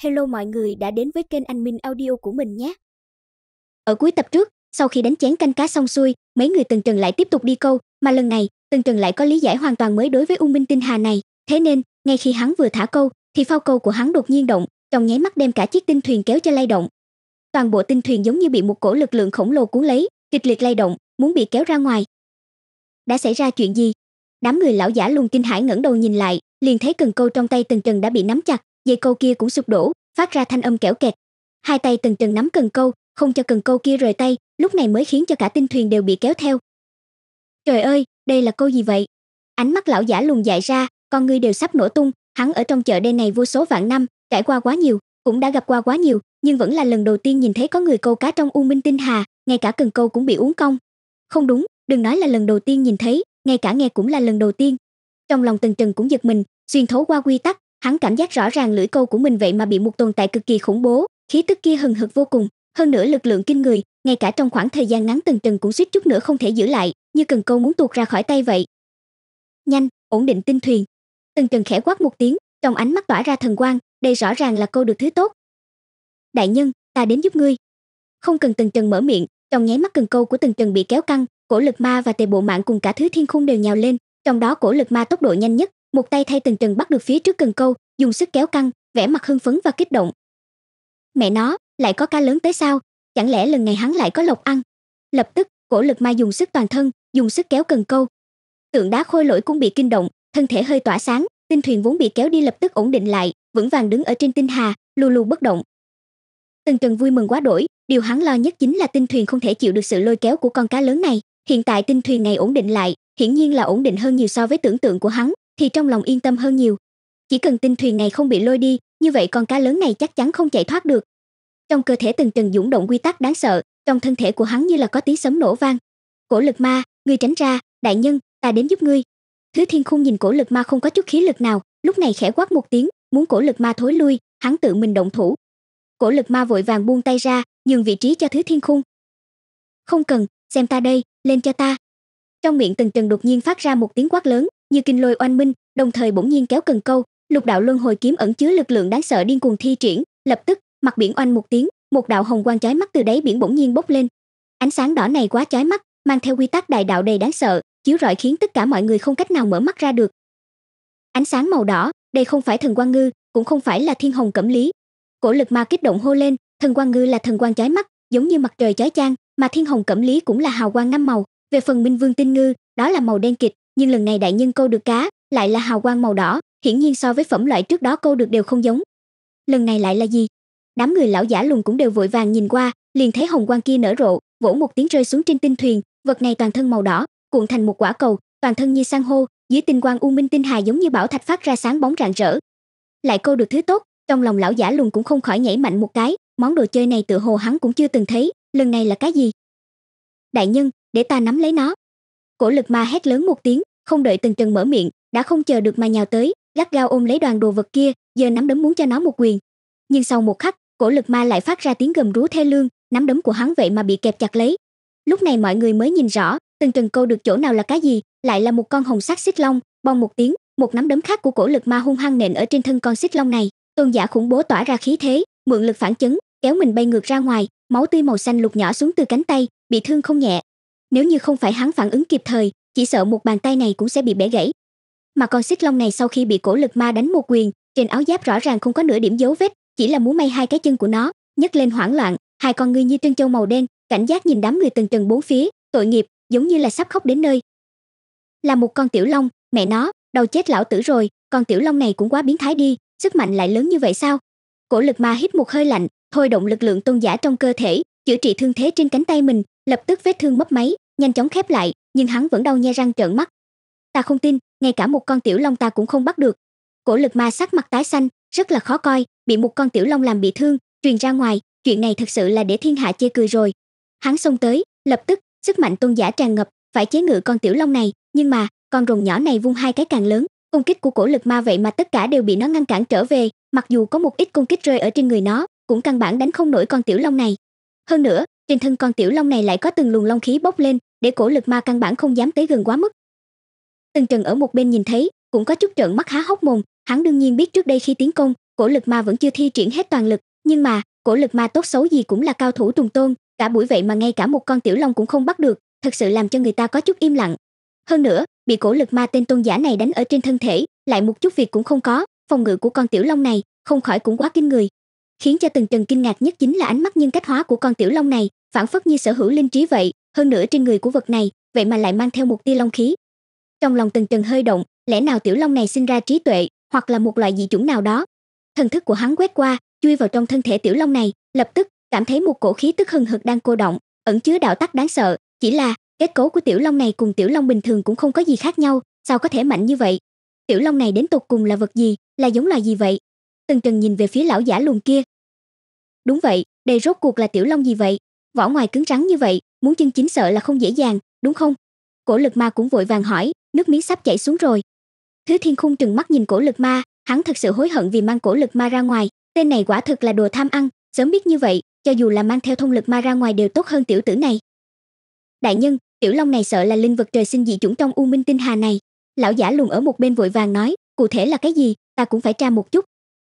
Hello mọi người đã đến với kênh Anh Minh Audio của mình nhé. Ở cuối tập trước, sau khi đánh chén canh cá xong xuôi, mấy người Tần Trần lại tiếp tục đi câu, mà lần này, Tần Trần lại có lý giải hoàn toàn mới đối với U Minh Tinh Hà này, thế nên, ngay khi hắn vừa thả câu, thì phao câu của hắn đột nhiên động, trong nháy mắt đem cả chiếc tinh thuyền kéo cho lay động. Toàn bộ tinh thuyền giống như bị một cổ lực lượng khổng lồ cuốn lấy, kịch liệt lay động, muốn bị kéo ra ngoài. Đã xảy ra chuyện gì? Đám người lão giả luôn kinh hãi ngẩng đầu nhìn lại, liền thấy cần câu trong tay Tần Trần đã bị nắm chặt, dây câu kia cũng sụp đổ phát ra thanh âm kẽo kẹt hai tay từng chừng nắm cần câu không cho cần câu kia rời tay lúc này mới khiến cho cả tinh thuyền đều bị kéo theo trời ơi đây là câu gì vậy ánh mắt lão giả lùng dại ra con ngươi đều sắp nổ tung hắn ở trong chợ đen này vô số vạn năm trải qua quá nhiều cũng đã gặp qua quá nhiều nhưng vẫn là lần đầu tiên nhìn thấy có người câu cá trong u minh tinh hà ngay cả cần câu cũng bị uống cong không đúng đừng nói là lần đầu tiên nhìn thấy ngay cả nghe cũng là lần đầu tiên trong lòng tần trần cũng giật mình xuyên thấu qua quy tắc hắn cảm giác rõ ràng lưỡi câu của mình vậy mà bị một tồn tại cực kỳ khủng bố khí tức kia hừng hực vô cùng hơn nữa lực lượng kinh người ngay cả trong khoảng thời gian ngắn từng trần cũng suýt chút nữa không thể giữ lại như cần câu muốn tuột ra khỏi tay vậy nhanh ổn định tinh thuyền từng trần khẽ quát một tiếng trong ánh mắt tỏa ra thần quang đây rõ ràng là câu được thứ tốt đại nhân ta đến giúp ngươi không cần từng trần mở miệng trong nháy mắt cần câu của từng trần bị kéo căng cổ lực ma và tề bộ mạng cùng cả thứ thiên khung đều nhào lên trong đó cổ lực ma tốc độ nhanh nhất một tay thay từng trần bắt được phía trước cần câu dùng sức kéo căng vẻ mặt hưng phấn và kích động mẹ nó lại có cá lớn tới sao chẳng lẽ lần này hắn lại có lộc ăn lập tức cổ lực mai dùng sức toàn thân dùng sức kéo cần câu tượng đá khôi lỗi cũng bị kinh động thân thể hơi tỏa sáng tinh thuyền vốn bị kéo đi lập tức ổn định lại vững vàng đứng ở trên tinh hà lù lù bất động từng trần vui mừng quá đổi điều hắn lo nhất chính là tinh thuyền không thể chịu được sự lôi kéo của con cá lớn này hiện tại tinh thuyền này ổn định lại hiển nhiên là ổn định hơn nhiều so với tưởng tượng của hắn thì trong lòng yên tâm hơn nhiều. Chỉ cần tinh thuyền này không bị lôi đi, như vậy con cá lớn này chắc chắn không chạy thoát được. Trong cơ thể từng trần dũng động quy tắc đáng sợ, trong thân thể của hắn như là có tiếng sấm nổ vang. Cổ lực ma, ngươi tránh ra, đại nhân, ta đến giúp ngươi. Thứ thiên khung nhìn cổ lực ma không có chút khí lực nào, lúc này khẽ quát một tiếng, muốn cổ lực ma thối lui, hắn tự mình động thủ. Cổ lực ma vội vàng buông tay ra, nhường vị trí cho thứ thiên khung. Không cần, xem ta đây, lên cho ta. Trong miệng từng trần đột nhiên phát ra một tiếng quát lớn, như kinh lôi oanh minh đồng thời bỗng nhiên kéo cần câu lục đạo luân hồi kiếm ẩn chứa lực lượng đáng sợ điên cuồng thi triển lập tức mặt biển oanh một tiếng một đạo hồng quang chói mắt từ đáy biển bỗng nhiên bốc lên ánh sáng đỏ này quá chói mắt mang theo quy tắc đại đạo đầy đáng sợ chiếu rọi khiến tất cả mọi người không cách nào mở mắt ra được ánh sáng màu đỏ đây không phải thần quang ngư cũng không phải là thiên hồng cẩm lý cổ lực ma kích động hô lên thần quang ngư là thần quang chói mắt giống như mặt trời chói chang mà thiên hồng cẩm lý cũng là hào quang năm màu về phần minh vương tinh ngư đó là màu đen kịch nhưng lần này đại nhân câu được cá lại là hào quang màu đỏ hiển nhiên so với phẩm loại trước đó câu được đều không giống lần này lại là gì đám người lão giả lùn cũng đều vội vàng nhìn qua liền thấy hồng quang kia nở rộ vỗ một tiếng rơi xuống trên tinh thuyền vật này toàn thân màu đỏ cuộn thành một quả cầu toàn thân như san hô dưới tinh quang u minh tinh hà giống như bảo thạch phát ra sáng bóng rạng rỡ lại câu được thứ tốt trong lòng lão giả lùn cũng không khỏi nhảy mạnh một cái món đồ chơi này tựa hồ hắn cũng chưa từng thấy lần này là cái gì đại nhân để ta nắm lấy nó cổ lực ma hét lớn một tiếng không đợi từng trần mở miệng đã không chờ được mà nhào tới gắt gao ôm lấy đoàn đồ vật kia giờ nắm đấm muốn cho nó một quyền nhưng sau một khắc cổ lực ma lại phát ra tiếng gầm rú thê lương nắm đấm của hắn vậy mà bị kẹp chặt lấy lúc này mọi người mới nhìn rõ từng trần câu được chỗ nào là cái gì lại là một con hồng sắc xích long bong một tiếng một nắm đấm khác của cổ lực ma hung hăng nện ở trên thân con xích long này tôn giả khủng bố tỏa ra khí thế mượn lực phản chấn kéo mình bay ngược ra ngoài máu tươi màu xanh lục nhỏ xuống từ cánh tay bị thương không nhẹ nếu như không phải hắn phản ứng kịp thời chỉ sợ một bàn tay này cũng sẽ bị bẻ gãy mà con xích long này sau khi bị cổ lực ma đánh một quyền trên áo giáp rõ ràng không có nửa điểm dấu vết chỉ là muốn may hai cái chân của nó nhấc lên hoảng loạn hai con ngươi như trân châu màu đen cảnh giác nhìn đám người từng trần bốn phía tội nghiệp giống như là sắp khóc đến nơi là một con tiểu long mẹ nó đầu chết lão tử rồi con tiểu long này cũng quá biến thái đi sức mạnh lại lớn như vậy sao cổ lực ma hít một hơi lạnh thôi động lực lượng tôn giả trong cơ thể chữa trị thương thế trên cánh tay mình lập tức vết thương mất máy nhanh chóng khép lại nhưng hắn vẫn đau nhe răng trợn mắt ta không tin ngay cả một con tiểu long ta cũng không bắt được cổ lực ma sắc mặt tái xanh rất là khó coi bị một con tiểu long làm bị thương truyền ra ngoài chuyện này thật sự là để thiên hạ chê cười rồi hắn xông tới lập tức sức mạnh tôn giả tràn ngập phải chế ngự con tiểu long này nhưng mà con rồng nhỏ này vung hai cái càng lớn công kích của cổ lực ma vậy mà tất cả đều bị nó ngăn cản trở về mặc dù có một ít công kích rơi ở trên người nó cũng căn bản đánh không nổi con tiểu long này hơn nữa trên thân con tiểu long này lại có từng luồng long khí bốc lên để cổ lực ma căn bản không dám tới gần quá mức tần trần ở một bên nhìn thấy cũng có chút trợn mắt há hốc mồm hắn đương nhiên biết trước đây khi tiến công cổ lực ma vẫn chưa thi triển hết toàn lực nhưng mà cổ lực ma tốt xấu gì cũng là cao thủ trùng tôn cả buổi vậy mà ngay cả một con tiểu long cũng không bắt được thật sự làm cho người ta có chút im lặng hơn nữa bị cổ lực ma tên tôn giả này đánh ở trên thân thể lại một chút việc cũng không có phòng ngự của con tiểu long này không khỏi cũng quá kinh người khiến cho từng trần kinh ngạc nhất chính là ánh mắt nhân cách hóa của con tiểu long này phản phất như sở hữu linh trí vậy hơn nữa trên người của vật này vậy mà lại mang theo một tia long khí trong lòng từng trần hơi động lẽ nào tiểu long này sinh ra trí tuệ hoặc là một loại dị chủng nào đó thần thức của hắn quét qua chui vào trong thân thể tiểu long này lập tức cảm thấy một cổ khí tức hừng hực đang cô động ẩn chứa đạo tắc đáng sợ chỉ là kết cấu của tiểu long này cùng tiểu long bình thường cũng không có gì khác nhau sao có thể mạnh như vậy tiểu long này đến tột cùng là vật gì là giống loài gì vậy từng Trần nhìn về phía lão giả lùn kia. Đúng vậy, đây rốt cuộc là tiểu long gì vậy? Vỏ ngoài cứng rắn như vậy, muốn chân chính sợ là không dễ dàng, đúng không? Cổ Lực Ma cũng vội vàng hỏi, nước miếng sắp chảy xuống rồi. Thứ Thiên Khung trừng mắt nhìn Cổ Lực Ma, hắn thật sự hối hận vì mang Cổ Lực Ma ra ngoài, tên này quả thực là đồ tham ăn, sớm biết như vậy, cho dù là mang theo thông lực ma ra ngoài đều tốt hơn tiểu tử này. Đại nhân, tiểu long này sợ là linh vật trời sinh dị chủng trong U Minh Tinh Hà này. Lão giả lùn ở một bên vội vàng nói, cụ thể là cái gì, ta cũng phải tra một chút,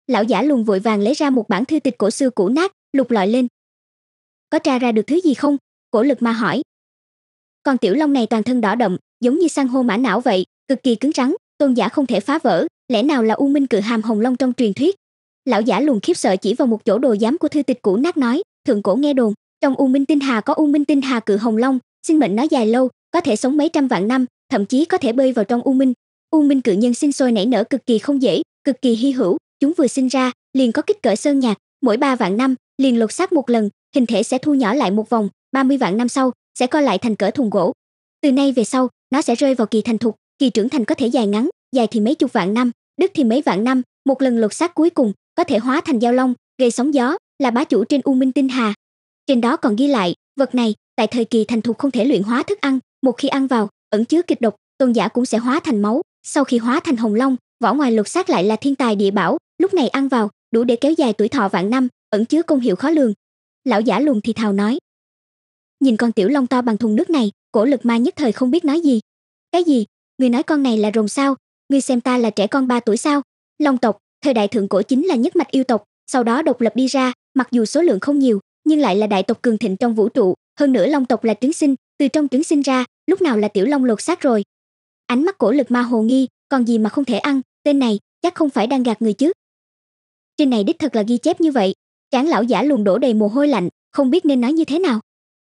lão giả luôn vội vàng lấy ra một bản thư tịch cổ xưa cũ nát lục lọi lên có tra ra được thứ gì không cổ lực ma hỏi còn tiểu long này toàn thân đỏ đậm giống như san hô mã não vậy cực kỳ cứng rắn tôn giả không thể phá vỡ lẽ nào là u minh cự hàm hồng long trong truyền thuyết lão giả luôn khiếp sợ chỉ vào một chỗ đồ giám của thư tịch cũ nát nói thượng cổ nghe đồn trong u minh tinh hà có u minh tinh hà cự hồng long sinh mệnh nó dài lâu có thể sống mấy trăm vạn năm thậm chí có thể bơi vào trong u minh u minh cự nhân sinh sôi nảy nở cực kỳ không dễ cực kỳ hy hữu Chúng vừa sinh ra, liền có kích cỡ sơn nhạc, mỗi 3 vạn năm liền lột xác một lần, hình thể sẽ thu nhỏ lại một vòng, 30 vạn năm sau sẽ co lại thành cỡ thùng gỗ. Từ nay về sau, nó sẽ rơi vào kỳ thành thục, kỳ trưởng thành có thể dài ngắn, dài thì mấy chục vạn năm, đứt thì mấy vạn năm, một lần lột xác cuối cùng có thể hóa thành giao long, gây sóng gió, là bá chủ trên U Minh Tinh Hà. Trên đó còn ghi lại, vật này tại thời kỳ thành thục không thể luyện hóa thức ăn, một khi ăn vào, ẩn chứa kịch độc, tôn giả cũng sẽ hóa thành máu, sau khi hóa thành hồng long, vỏ ngoài lột xác lại là thiên tài địa bảo, lúc này ăn vào đủ để kéo dài tuổi thọ vạn năm ẩn chứa công hiệu khó lường lão giả lùn thì thào nói nhìn con tiểu long to bằng thùng nước này cổ lực ma nhất thời không biết nói gì cái gì người nói con này là rồng sao người xem ta là trẻ con ba tuổi sao long tộc thời đại thượng cổ chính là nhất mạch yêu tộc sau đó độc lập đi ra mặc dù số lượng không nhiều nhưng lại là đại tộc cường thịnh trong vũ trụ hơn nữa long tộc là trứng sinh từ trong trứng sinh ra lúc nào là tiểu long lột xác rồi ánh mắt cổ lực ma hồ nghi còn gì mà không thể ăn tên này chắc không phải đang gạt người chứ trên này đích thật là ghi chép như vậy. chán lão giả luồn đổ đầy mồ hôi lạnh, không biết nên nói như thế nào.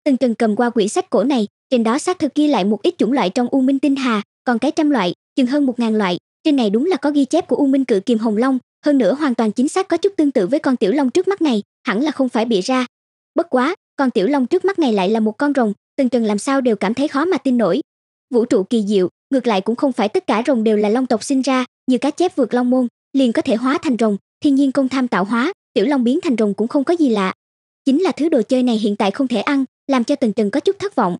Từng Trần cầm qua quyển sách cổ này, trên đó xác thực ghi lại một ít chủng loại trong U Minh Tinh Hà, còn cái trăm loại, chừng hơn một ngàn loại. Trên này đúng là có ghi chép của U Minh Cự Kiềm Hồng Long, hơn nữa hoàn toàn chính xác có chút tương tự với con tiểu long trước mắt này, hẳn là không phải bịa ra. Bất quá, con tiểu long trước mắt này lại là một con rồng, Từng Trần làm sao đều cảm thấy khó mà tin nổi. Vũ trụ kỳ diệu, ngược lại cũng không phải tất cả rồng đều là long tộc sinh ra, như cá chép vượt long môn, liền có thể hóa thành rồng, thiên nhiên công tham tạo hóa tiểu long biến thành rồng cũng không có gì lạ chính là thứ đồ chơi này hiện tại không thể ăn làm cho tần trần có chút thất vọng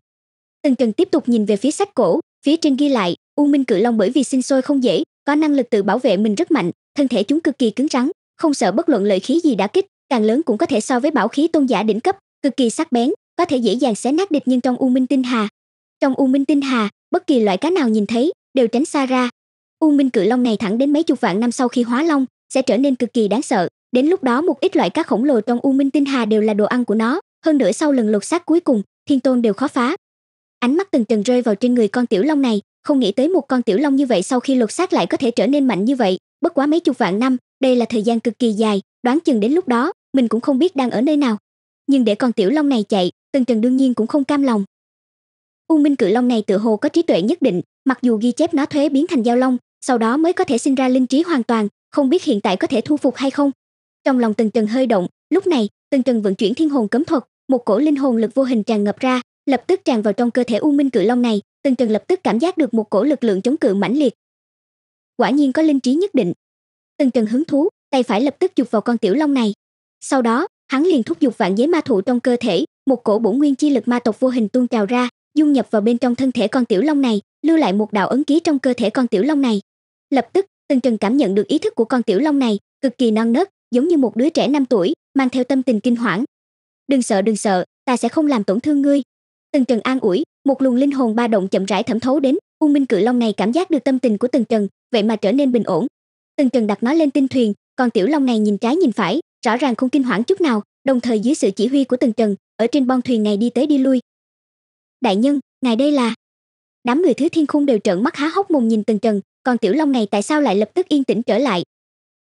tần trần tiếp tục nhìn về phía sách cổ phía trên ghi lại u minh cự long bởi vì sinh sôi không dễ có năng lực tự bảo vệ mình rất mạnh thân thể chúng cực kỳ cứng rắn không sợ bất luận lợi khí gì đã kích càng lớn cũng có thể so với bảo khí tôn giả đỉnh cấp cực kỳ sắc bén có thể dễ dàng xé nát địch nhưng trong u minh tinh hà trong u minh tinh hà bất kỳ loại cá nào nhìn thấy đều tránh xa ra u minh cự long này thẳng đến mấy chục vạn năm sau khi hóa long sẽ trở nên cực kỳ đáng sợ. Đến lúc đó một ít loại cá khổng lồ trong U Minh Tinh Hà đều là đồ ăn của nó, hơn nữa sau lần lột xác cuối cùng, Thiên Tôn đều khó phá. Ánh mắt từng trần rơi vào trên người con tiểu long này, không nghĩ tới một con tiểu long như vậy sau khi lột xác lại có thể trở nên mạnh như vậy, bất quá mấy chục vạn năm, đây là thời gian cực kỳ dài, đoán chừng đến lúc đó, mình cũng không biết đang ở nơi nào. Nhưng để con tiểu long này chạy, Từng Trần đương nhiên cũng không cam lòng. U Minh Cự Long này tự hồ có trí tuệ nhất định, mặc dù ghi chép nó thuế biến thành giao long, sau đó mới có thể sinh ra linh trí hoàn toàn, không biết hiện tại có thể thu phục hay không. Trong lòng Tần Trần hơi động, lúc này, Tần Trần vận chuyển thiên hồn cấm thuật, một cổ linh hồn lực vô hình tràn ngập ra, lập tức tràn vào trong cơ thể U Minh Cự Long này, Tần Trần lập tức cảm giác được một cổ lực lượng chống cự mãnh liệt. Quả nhiên có linh trí nhất định. Tần Trần hứng thú, tay phải lập tức chụp vào con tiểu long này. Sau đó, hắn liền thúc giục vạn giới ma thụ trong cơ thể, một cổ bổ nguyên chi lực ma tộc vô hình tuôn trào ra, dung nhập vào bên trong thân thể con tiểu long này, lưu lại một đạo ấn ký trong cơ thể con tiểu long này. Lập tức, Tần Trần cảm nhận được ý thức của con tiểu long này cực kỳ non nớt, giống như một đứa trẻ 5 tuổi, mang theo tâm tình kinh hoảng. "Đừng sợ, đừng sợ, ta sẽ không làm tổn thương ngươi." Tần Trần an ủi, một luồng linh hồn ba động chậm rãi thẩm thấu đến, U Minh Cự Long này cảm giác được tâm tình của Tần Trần, vậy mà trở nên bình ổn. Tần Trần đặt nó lên tinh thuyền, con tiểu long này nhìn trái nhìn phải, rõ ràng không kinh hoảng chút nào, đồng thời dưới sự chỉ huy của Tần Trần, ở trên bon thuyền này đi tới đi lui. "Đại nhân, ngài đây là?" Đám người Thứ Thiên Khung đều trợn mắt há hốc mồm nhìn Tần Trần, còn tiểu long này tại sao lại lập tức yên tĩnh trở lại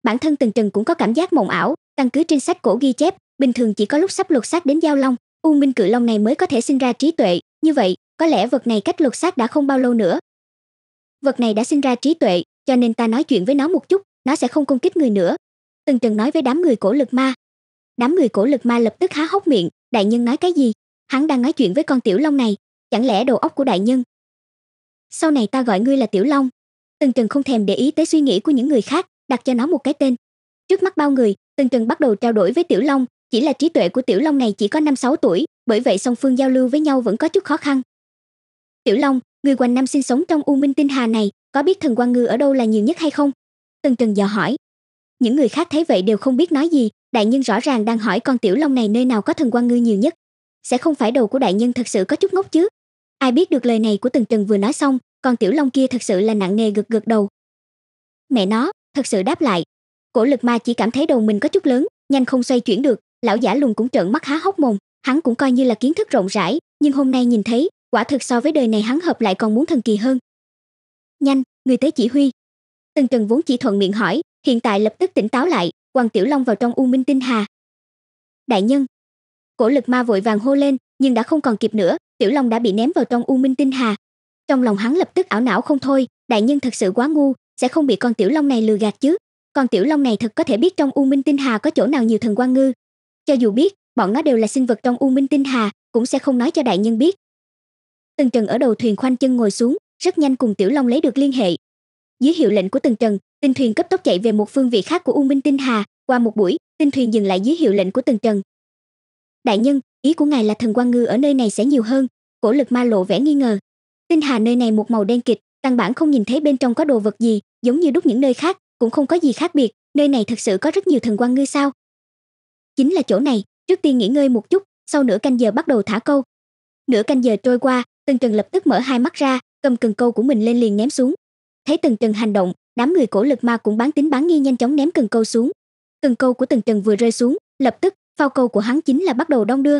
bản thân từng trần cũng có cảm giác mộng ảo căn cứ trên sách cổ ghi chép bình thường chỉ có lúc sắp lột xác đến giao long u minh cự long này mới có thể sinh ra trí tuệ như vậy có lẽ vật này cách lột xác đã không bao lâu nữa vật này đã sinh ra trí tuệ cho nên ta nói chuyện với nó một chút nó sẽ không công kích người nữa từng trần nói với đám người cổ lực ma đám người cổ lực ma lập tức há hốc miệng đại nhân nói cái gì hắn đang nói chuyện với con tiểu long này chẳng lẽ đầu óc của đại nhân sau này ta gọi ngươi là tiểu long Tần Trần không thèm để ý tới suy nghĩ của những người khác, đặt cho nó một cái tên. Trước mắt bao người, Tần Trần bắt đầu trao đổi với Tiểu Long, chỉ là trí tuệ của Tiểu Long này chỉ có 5-6 tuổi, bởi vậy song phương giao lưu với nhau vẫn có chút khó khăn. Tiểu Long, người quanh năm sinh sống trong U Minh Tinh Hà này, có biết thần quan ngư ở đâu là nhiều nhất hay không? Tần Trần dò hỏi. Những người khác thấy vậy đều không biết nói gì, đại nhân rõ ràng đang hỏi con Tiểu Long này nơi nào có thần quan ngư nhiều nhất. Sẽ không phải đầu của đại nhân thật sự có chút ngốc chứ? Ai biết được lời này của Tần Trần vừa nói xong, con tiểu long kia thật sự là nặng nề gật gật đầu mẹ nó thật sự đáp lại cổ lực ma chỉ cảm thấy đầu mình có chút lớn nhanh không xoay chuyển được lão giả lùng cũng trợn mắt há hốc mồm hắn cũng coi như là kiến thức rộng rãi nhưng hôm nay nhìn thấy quả thực so với đời này hắn hợp lại còn muốn thần kỳ hơn nhanh người tới chỉ huy Tần Trần vốn chỉ thuận miệng hỏi, hiện tại lập tức tỉnh táo lại, Hoàng Tiểu Long vào trong U Minh Tinh Hà. Đại nhân. Cổ Lực Ma vội vàng hô lên, nhưng đã không còn kịp nữa, Tiểu Long đã bị ném vào trong U Minh Tinh Hà, trong lòng hắn lập tức ảo não không thôi, đại nhân thật sự quá ngu, sẽ không bị con tiểu long này lừa gạt chứ. Con tiểu long này thật có thể biết trong U Minh Tinh Hà có chỗ nào nhiều thần quan ngư. Cho dù biết, bọn nó đều là sinh vật trong U Minh Tinh Hà, cũng sẽ không nói cho đại nhân biết. tần Trần ở đầu thuyền khoanh chân ngồi xuống, rất nhanh cùng Tiểu Long lấy được liên hệ. Dưới hiệu lệnh của tần Trần, tinh thuyền cấp tốc chạy về một phương vị khác của U Minh Tinh Hà, qua một buổi, tinh thuyền dừng lại dưới hiệu lệnh của tần Trần. Đại nhân, ý của ngài là thần quan ngư ở nơi này sẽ nhiều hơn, cổ lực ma lộ vẻ nghi ngờ. Tinh hà nơi này một màu đen kịch, căn bản không nhìn thấy bên trong có đồ vật gì, giống như đúc những nơi khác, cũng không có gì khác biệt, nơi này thật sự có rất nhiều thần quan ngư sao? Chính là chỗ này, trước tiên nghỉ ngơi một chút, sau nửa canh giờ bắt đầu thả câu. Nửa canh giờ trôi qua, Tần Trần lập tức mở hai mắt ra, cầm cần câu của mình lên liền ném xuống. Thấy Tần Trần hành động, đám người cổ lực ma cũng bán tính bán nghi nhanh chóng ném cần câu xuống. Cần câu của Tần Trần vừa rơi xuống, lập tức phao câu của hắn chính là bắt đầu đong đưa.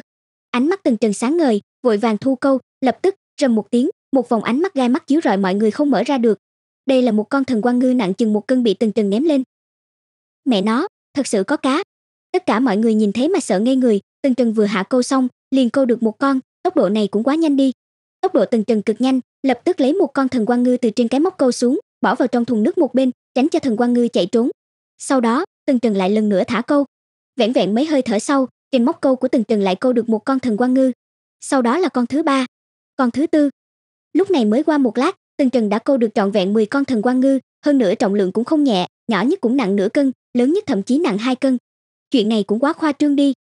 Ánh mắt Tần Trần sáng ngời, vội vàng thu câu, lập tức rầm một tiếng, một vòng ánh mắt gai mắt chiếu rọi mọi người không mở ra được đây là một con thần quan ngư nặng chừng một cân bị từng từng ném lên mẹ nó thật sự có cá tất cả mọi người nhìn thấy mà sợ ngây người từng trần vừa hạ câu xong liền câu được một con tốc độ này cũng quá nhanh đi tốc độ từng trần cực nhanh lập tức lấy một con thần quan ngư từ trên cái móc câu xuống bỏ vào trong thùng nước một bên tránh cho thần quan ngư chạy trốn sau đó từng trần lại lần nữa thả câu vẹn vẹn mấy hơi thở sau trên móc câu của từng trần lại câu được một con thần quan ngư sau đó là con thứ ba con thứ tư Lúc này mới qua một lát, Tần Trần đã câu được trọn vẹn 10 con thần quan ngư, hơn nữa trọng lượng cũng không nhẹ, nhỏ nhất cũng nặng nửa cân, lớn nhất thậm chí nặng 2 cân. Chuyện này cũng quá khoa trương đi.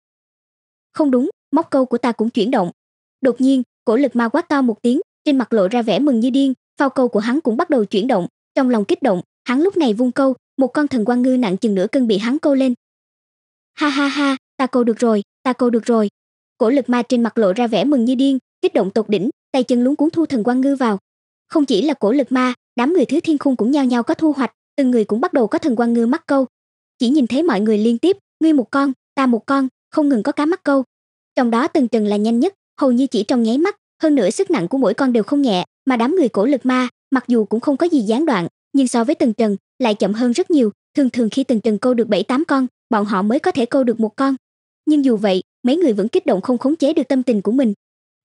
Không đúng, móc câu của ta cũng chuyển động. Đột nhiên, cổ lực ma quát to một tiếng, trên mặt lộ ra vẻ mừng như điên, phao câu của hắn cũng bắt đầu chuyển động, trong lòng kích động, hắn lúc này vung câu, một con thần quan ngư nặng chừng nửa cân bị hắn câu lên. Ha ha ha, ta câu được rồi, ta câu được rồi. Cổ lực ma trên mặt lộ ra vẻ mừng như điên, kích động tột đỉnh, tay chân luống cuốn thu thần quan ngư vào không chỉ là cổ lực ma đám người thứ thiên khung cũng nhao nhao có thu hoạch từng người cũng bắt đầu có thần quan ngư mắc câu chỉ nhìn thấy mọi người liên tiếp ngươi một con ta một con không ngừng có cá mắc câu trong đó từng trần là nhanh nhất hầu như chỉ trong nháy mắt hơn nữa sức nặng của mỗi con đều không nhẹ mà đám người cổ lực ma mặc dù cũng không có gì gián đoạn nhưng so với từng trần lại chậm hơn rất nhiều thường thường khi từng trần câu được bảy tám con bọn họ mới có thể câu được một con nhưng dù vậy mấy người vẫn kích động không khống chế được tâm tình của mình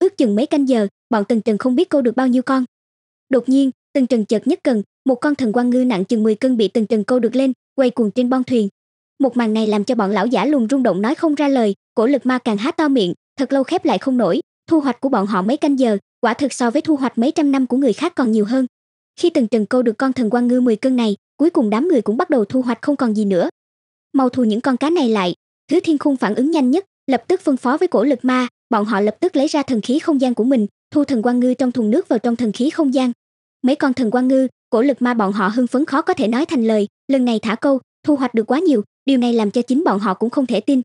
ước chừng mấy canh giờ bọn tần trần không biết câu được bao nhiêu con đột nhiên tần trần chợt nhất cần một con thần quan ngư nặng chừng 10 cân bị tần trần câu được lên quay cuồng trên bon thuyền một màn này làm cho bọn lão giả lùng rung động nói không ra lời cổ lực ma càng há to miệng thật lâu khép lại không nổi thu hoạch của bọn họ mấy canh giờ quả thực so với thu hoạch mấy trăm năm của người khác còn nhiều hơn khi tần trần câu được con thần quan ngư 10 cân này cuối cùng đám người cũng bắt đầu thu hoạch không còn gì nữa mau thu những con cá này lại thứ thiên khung phản ứng nhanh nhất lập tức phân phó với cổ lực ma bọn họ lập tức lấy ra thần khí không gian của mình thu thần quan ngư trong thùng nước vào trong thần khí không gian mấy con thần quan ngư cổ lực ma bọn họ hưng phấn khó có thể nói thành lời lần này thả câu thu hoạch được quá nhiều điều này làm cho chính bọn họ cũng không thể tin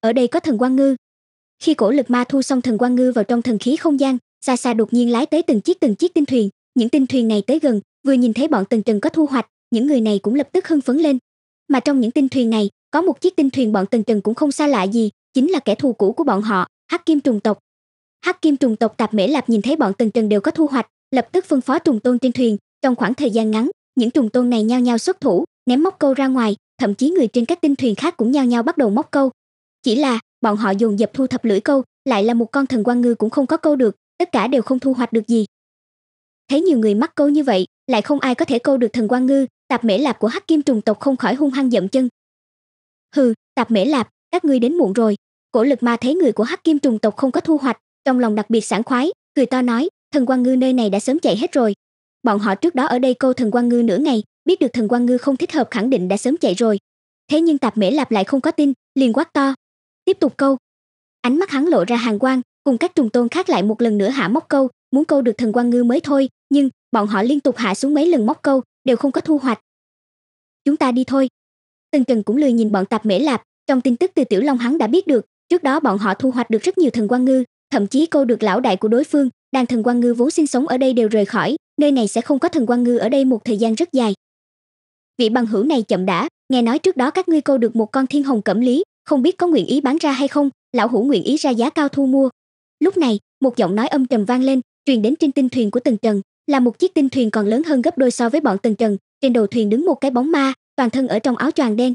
ở đây có thần quan ngư khi cổ lực ma thu xong thần quan ngư vào trong thần khí không gian xa xa đột nhiên lái tới từng chiếc từng chiếc tinh thuyền những tinh thuyền này tới gần vừa nhìn thấy bọn tần trần có thu hoạch những người này cũng lập tức hưng phấn lên mà trong những tinh thuyền này có một chiếc tinh thuyền bọn tần trần cũng không xa lạ gì chính là kẻ thù cũ của bọn họ, Hắc Kim trùng tộc. Hắc Kim trùng tộc Tạp Mễ Lạp nhìn thấy bọn Tần Trần đều có thu hoạch, lập tức phân phó trùng tôn trên thuyền, trong khoảng thời gian ngắn, những trùng tôn này nhao nhao xuất thủ, ném móc câu ra ngoài, thậm chí người trên các tinh thuyền khác cũng nhao nhao bắt đầu móc câu. Chỉ là, bọn họ dồn dập thu thập lưỡi câu, lại là một con thần quan ngư cũng không có câu được, tất cả đều không thu hoạch được gì. Thấy nhiều người mắc câu như vậy, lại không ai có thể câu được thần quan ngư, Tạp Mễ Lạp của Hắc Kim trùng tộc không khỏi hung hăng dậm chân. Hừ, Tạp Mễ Lạp, các ngươi đến muộn rồi cổ lực ma thấy người của hắc kim trùng tộc không có thu hoạch trong lòng đặc biệt sảng khoái cười to nói thần quan ngư nơi này đã sớm chạy hết rồi bọn họ trước đó ở đây câu thần quan ngư nửa ngày biết được thần quan ngư không thích hợp khẳng định đã sớm chạy rồi thế nhưng tạp mễ lạp lại không có tin liền quát to tiếp tục câu ánh mắt hắn lộ ra hàng quang cùng các trùng tôn khác lại một lần nữa hạ móc câu muốn câu được thần quan ngư mới thôi nhưng bọn họ liên tục hạ xuống mấy lần móc câu đều không có thu hoạch chúng ta đi thôi tần trần cũng lười nhìn bọn tạp mễ lạp trong tin tức từ Tiểu Long hắn đã biết được, trước đó bọn họ thu hoạch được rất nhiều thần quan ngư, thậm chí cô được lão đại của đối phương, đàn thần quan ngư vốn sinh sống ở đây đều rời khỏi, nơi này sẽ không có thần quan ngư ở đây một thời gian rất dài. Vị bằng hữu này chậm đã, nghe nói trước đó các ngươi câu được một con thiên hồng cẩm lý, không biết có nguyện ý bán ra hay không, lão hữu nguyện ý ra giá cao thu mua. Lúc này, một giọng nói âm trầm vang lên, truyền đến trên tinh thuyền của Tần Trần, là một chiếc tinh thuyền còn lớn hơn gấp đôi so với bọn Tần Trần, trên đầu thuyền đứng một cái bóng ma, toàn thân ở trong áo choàng đen,